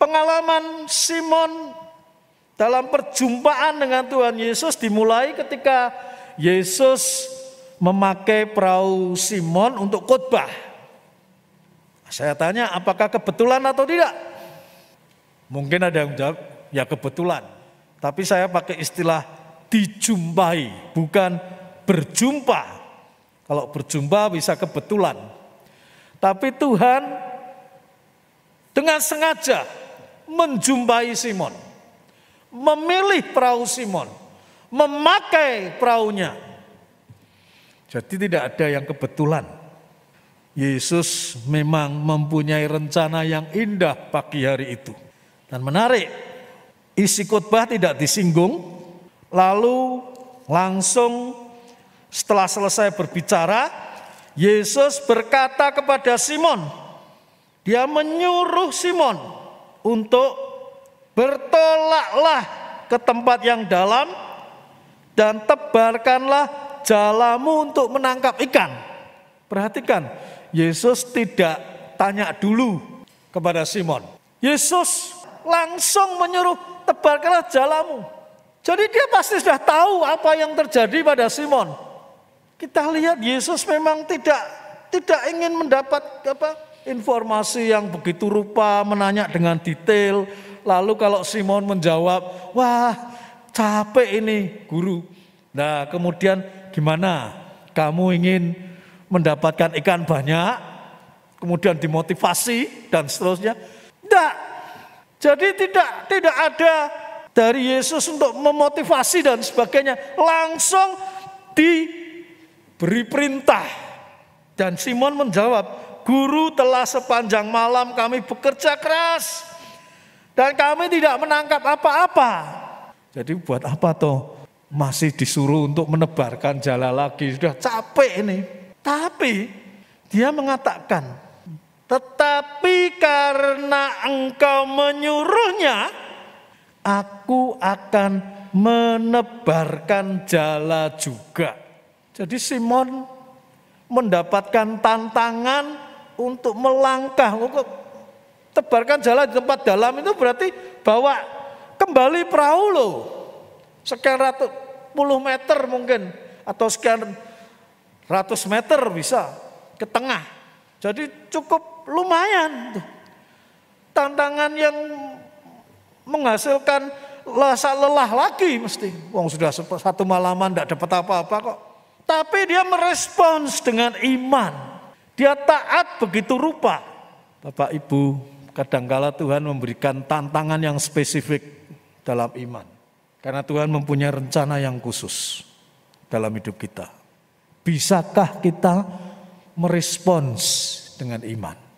Pengalaman Simon dalam perjumpaan dengan Tuhan Yesus dimulai ketika Yesus memakai perahu Simon untuk khotbah. Saya tanya apakah kebetulan atau tidak? Mungkin ada yang jawab, ya kebetulan. Tapi saya pakai istilah dijumpai, bukan berjumpa. Kalau berjumpa bisa kebetulan. Tapi Tuhan dengan sengaja menjumpai Simon, memilih perahu Simon, memakai perahunya. Jadi tidak ada yang kebetulan. Yesus memang mempunyai rencana yang indah pagi hari itu. Dan menarik, isi khotbah tidak disinggung, lalu langsung setelah selesai berbicara, Yesus berkata kepada Simon, dia menyuruh Simon untuk bertolaklah ke tempat yang dalam dan tebarkanlah jalamu untuk menangkap ikan. Perhatikan, Yesus tidak tanya dulu kepada Simon. Yesus langsung menyuruh tebarkanlah jalamu. Jadi dia pasti sudah tahu apa yang terjadi pada Simon. Kita lihat Yesus memang tidak tidak ingin mendapat apa informasi yang begitu rupa, menanya dengan detail. Lalu kalau Simon menjawab, wah capek ini guru. Nah kemudian gimana? Kamu ingin mendapatkan ikan banyak, kemudian dimotivasi dan seterusnya. Tidak. Jadi tidak tidak ada dari Yesus untuk memotivasi dan sebagainya. Langsung diberi perintah. Dan Simon menjawab, Guru telah sepanjang malam kami bekerja keras dan kami tidak menangkap apa-apa. Jadi buat apa toh masih disuruh untuk menebarkan jala lagi, sudah capek ini. Tapi dia mengatakan, tetapi karena engkau menyuruhnya, aku akan menebarkan jala juga. Jadi Simon mendapatkan tantangan untuk melangkah. untuk Tebarkan jalan di tempat dalam itu berarti bawa kembali perahu lo Sekian ratus puluh meter mungkin atau sekian ratus meter bisa ke tengah. Jadi cukup lumayan. Tantangan yang menghasilkan lelah lelah lagi mesti. Wong sudah satu malaman tidak dapat apa-apa kok. Tapi dia merespons dengan iman. Dia taat begitu rupa. Bapak Ibu, kadangkala Tuhan memberikan tantangan yang spesifik dalam iman. Karena Tuhan mempunyai rencana yang khusus dalam hidup kita. Bisakah kita merespons dengan iman?